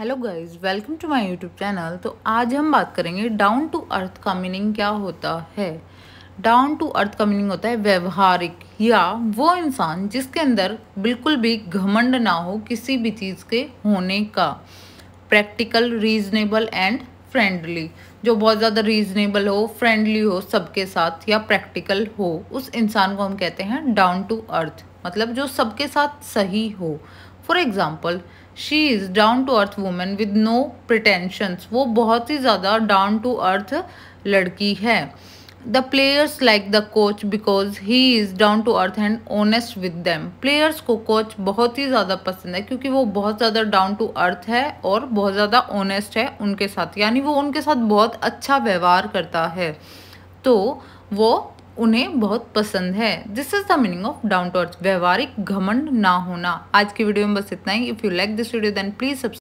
Hello guys welcome to my YouTube channel तो आज हम बात करेंगे डाउन टू अर्थ का मीनिंग क्या होता है डाउन टू अर्थ का मीनिंग होता है व्यवहारिक या वो इंसान जिसके अंदर बिल्कुल भी घमंड ना हो किसी भी चीज़ के होने का प्रैक्टिकल रीजनेबल एंड फ्रेंडली जो बहुत ज़्यादा रीजनेबल हो फ्रेंडली हो सबके साथ या प्रैक्टिकल हो उस इंसान को हम कहते हैं डाउन टू अर्थ मतलब जो सबके साथ सही हो for example she is down to earth women with no pretensions वो बहुत ही ज़्यादा डाउन टू अर्थ लड़की है The players like the coach because he is down to earth and honest with them. Players को coach बहुत ही ज़्यादा पसंद है क्योंकि वो बहुत ज़्यादा down to earth है और बहुत ज़्यादा honest है उनके साथ यानी वो उनके साथ बहुत अच्छा व्यवहार करता है तो वो उन्हें बहुत पसंद है this is the meaning of down to earth व्यवहारिक घमंड ना होना आज की वीडियो में बस इतना ही if you like this video then please subscribe